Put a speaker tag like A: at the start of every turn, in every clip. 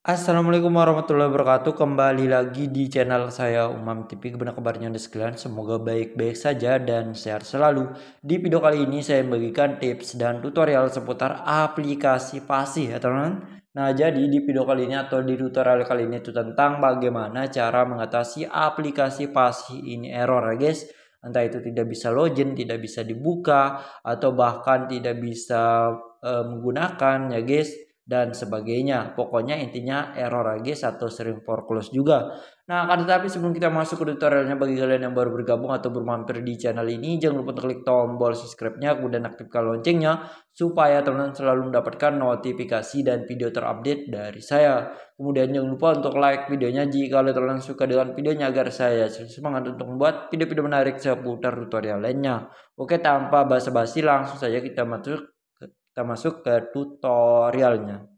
A: Assalamualaikum warahmatullahi wabarakatuh Kembali lagi di channel saya Umam TV Gimana kabarnya anda sekalian Semoga baik-baik saja dan sehat selalu Di video kali ini saya membagikan tips dan tutorial seputar aplikasi pasih ya teman-teman Nah jadi di video kali ini atau di tutorial kali ini itu tentang bagaimana cara mengatasi aplikasi pasih ini error ya guys Entah itu tidak bisa login, tidak bisa dibuka Atau bahkan tidak bisa e, menggunakan ya guys dan sebagainya. Pokoknya intinya error lagi satu sering for close juga. Nah, akan tetapi sebelum kita masuk ke tutorialnya bagi kalian yang baru bergabung atau bermampir di channel ini, jangan lupa untuk klik tombol subscribe-nya kemudian aktifkan loncengnya supaya teman-teman selalu mendapatkan notifikasi dan video terupdate dari saya. Kemudian jangan lupa untuk like videonya jika kalian suka dengan videonya agar saya semangat untuk membuat video-video menarik seputar tutorial lainnya. Oke, tanpa basa-basi langsung saja kita masuk kita masuk ke tutorialnya.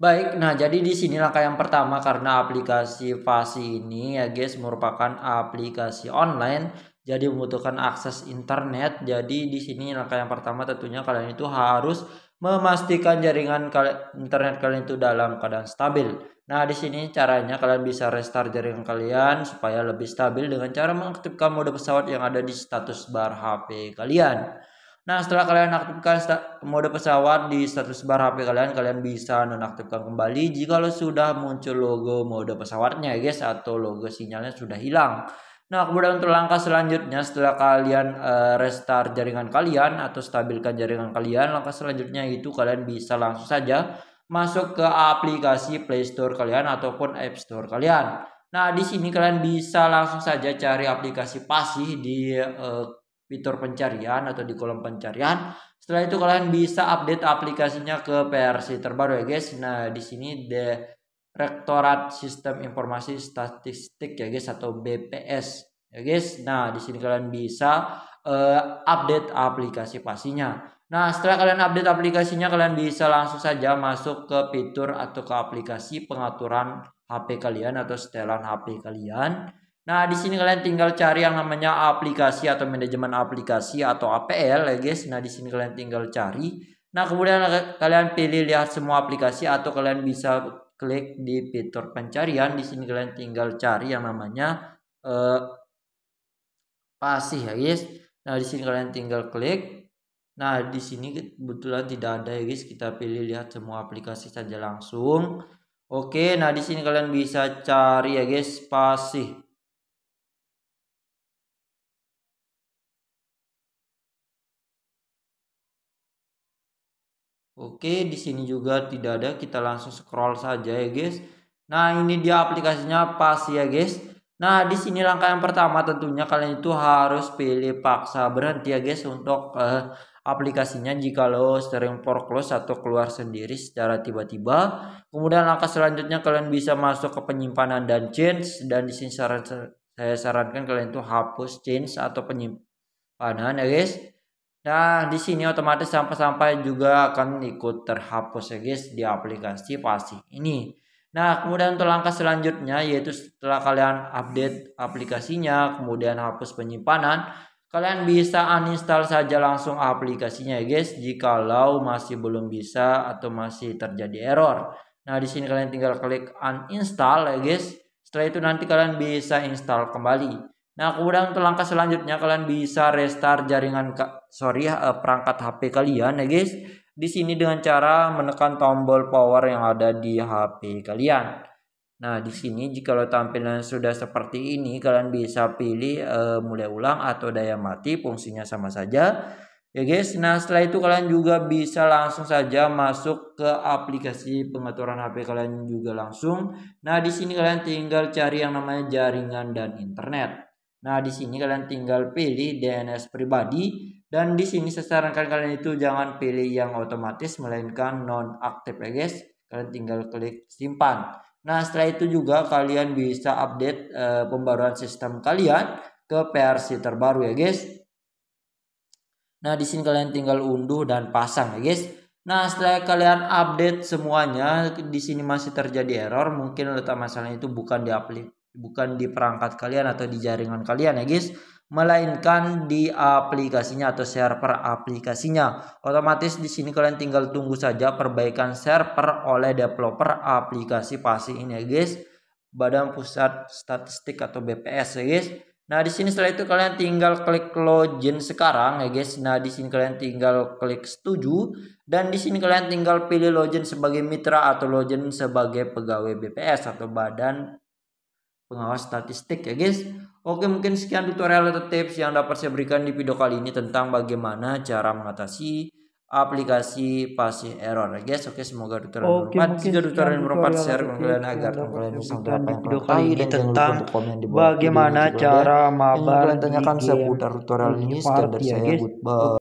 A: Baik, nah jadi di sini langkah yang pertama karena aplikasi Fasi ini ya guys merupakan aplikasi online jadi membutuhkan akses internet. Jadi di sini langkah yang pertama tentunya kalian itu harus memastikan jaringan internet kalian itu dalam keadaan stabil. Nah, di sini caranya kalian bisa restart jaringan kalian supaya lebih stabil dengan cara mengaktifkan mode pesawat yang ada di status bar HP kalian. Nah, setelah kalian aktifkan mode pesawat di status bar HP kalian, kalian bisa nonaktifkan kembali jika lo sudah muncul logo mode pesawatnya, ya guys, atau logo sinyalnya sudah hilang. Nah, kemudian untuk langkah selanjutnya setelah kalian eh, restart jaringan kalian atau stabilkan jaringan kalian, langkah selanjutnya itu kalian bisa langsung saja masuk ke aplikasi Play Store kalian ataupun App Store kalian. Nah, di sini kalian bisa langsung saja cari aplikasi Pasih di uh, fitur pencarian atau di kolom pencarian. Setelah itu kalian bisa update aplikasinya ke versi terbaru ya guys. Nah, di sini Direktorat Sistem Informasi Statistik ya guys atau BPS ya guys. Nah, di sini kalian bisa uh, update aplikasi pastinya. Nah, setelah kalian update aplikasinya kalian bisa langsung saja masuk ke fitur atau ke aplikasi pengaturan HP kalian atau setelan HP kalian. Nah, di sini kalian tinggal cari yang namanya aplikasi atau manajemen aplikasi atau APL ya guys. Nah, di sini kalian tinggal cari. Nah, kemudian kalian pilih lihat semua aplikasi atau kalian bisa klik di fitur pencarian. Di sini kalian tinggal cari yang namanya eh, pasih ya guys. Nah, di sini kalian tinggal klik. Nah, di sini kebetulan tidak ada ya guys. Kita pilih lihat semua aplikasi saja langsung. Oke, nah di sini kalian bisa cari ya guys pasih. Oke, di sini juga tidak ada, kita langsung scroll saja ya, guys. Nah, ini dia aplikasinya pas ya, guys. Nah, di sini langkah yang pertama tentunya kalian itu harus pilih paksa berhenti ya, guys, untuk uh, aplikasinya jika lo sering foreclose atau keluar sendiri secara tiba-tiba. Kemudian langkah selanjutnya kalian bisa masuk ke penyimpanan dan change dan di sini saya sarankan kalian itu hapus change atau penyimpanan ya, guys. Nah, di sini otomatis sampah-sampah juga akan ikut terhapus ya guys di aplikasi pasti ini. Nah, kemudian untuk langkah selanjutnya yaitu setelah kalian update aplikasinya, kemudian hapus penyimpanan, kalian bisa uninstall saja langsung aplikasinya ya guys jikalau masih belum bisa atau masih terjadi error. Nah, di sini kalian tinggal klik uninstall ya guys. Setelah itu nanti kalian bisa install kembali. Nah, kemudian untuk langkah selanjutnya kalian bisa restart jaringan sorry ya, eh, perangkat HP kalian ya guys. Di sini dengan cara menekan tombol power yang ada di HP kalian. Nah, di sini jika tampilan sudah seperti ini, kalian bisa pilih uh, mulai ulang atau daya mati, fungsinya sama saja. Ya guys, nah setelah itu kalian juga bisa langsung saja masuk ke aplikasi pengaturan HP kalian juga langsung. Nah, di sini kalian tinggal cari yang namanya jaringan dan internet. Nah, di sini kalian tinggal pilih DNS pribadi dan di sini saya sarankan kalian itu jangan pilih yang otomatis melainkan non aktif ya guys. Kalian tinggal klik simpan. Nah, setelah itu juga kalian bisa update uh, pembaruan sistem kalian ke versi terbaru ya guys. Nah, di sini kalian tinggal unduh dan pasang ya guys. Nah, setelah kalian update semuanya, di sini masih terjadi error, mungkin letak masalahnya itu bukan di aplikasi bukan di perangkat kalian atau di jaringan kalian ya guys melainkan di aplikasinya atau server aplikasinya. Otomatis di sini kalian tinggal tunggu saja perbaikan server oleh developer aplikasi pasti ini ya guys. Badan Pusat Statistik atau BPS ya guys. Nah, di sini setelah itu kalian tinggal klik login sekarang ya guys. Nah, di sini kalian tinggal klik setuju dan di sini kalian tinggal pilih login sebagai mitra atau login sebagai pegawai BPS atau Badan pengawas statistik ya guys. Oke mungkin sekian tutorial atau tips yang dapat saya berikan di video kali ini tentang bagaimana cara mengatasi aplikasi pasti error ya guys. Oke semoga tutorial Oke, bermanfaat. Jika tutorial bermanfaat share ke kalian agar kalian bisa mendapatkan video kali ini tentang bagaimana cara ya. mabar. Kalian tanyakan seputar tutorial ini sekian ya, saya. ya,